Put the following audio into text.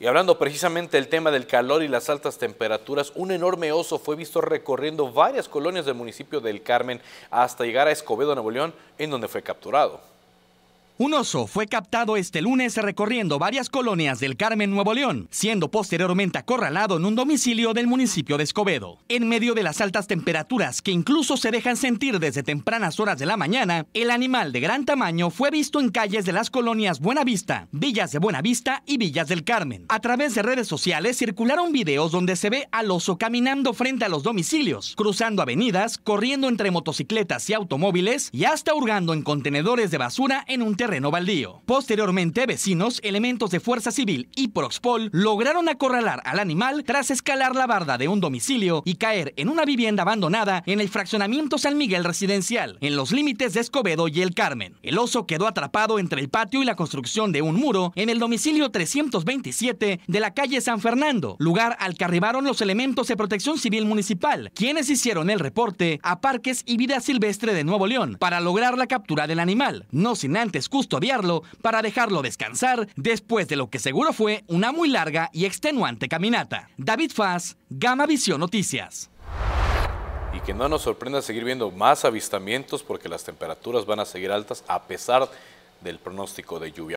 Y hablando precisamente del tema del calor y las altas temperaturas, un enorme oso fue visto recorriendo varias colonias del municipio del Carmen hasta llegar a Escobedo, Nuevo León, en donde fue capturado. Un oso fue captado este lunes recorriendo varias colonias del Carmen Nuevo León, siendo posteriormente acorralado en un domicilio del municipio de Escobedo. En medio de las altas temperaturas que incluso se dejan sentir desde tempranas horas de la mañana, el animal de gran tamaño fue visto en calles de las colonias Buenavista, Villas de Buenavista y Villas del Carmen. A través de redes sociales circularon videos donde se ve al oso caminando frente a los domicilios, cruzando avenidas, corriendo entre motocicletas y automóviles y hasta hurgando en contenedores de basura en un terreno terreno Posteriormente, vecinos, elementos de Fuerza Civil y Proxpol lograron acorralar al animal tras escalar la barda de un domicilio y caer en una vivienda abandonada en el fraccionamiento San Miguel Residencial, en los límites de Escobedo y El Carmen. El oso quedó atrapado entre el patio y la construcción de un muro en el domicilio 327 de la calle San Fernando, lugar al que arribaron los elementos de protección civil municipal, quienes hicieron el reporte a Parques y Vida Silvestre de Nuevo León para lograr la captura del animal, no sin antes justo para dejarlo descansar después de lo que seguro fue una muy larga y extenuante caminata. David Faz, Gama Visión Noticias. Y que no nos sorprenda seguir viendo más avistamientos porque las temperaturas van a seguir altas a pesar del pronóstico de lluvia.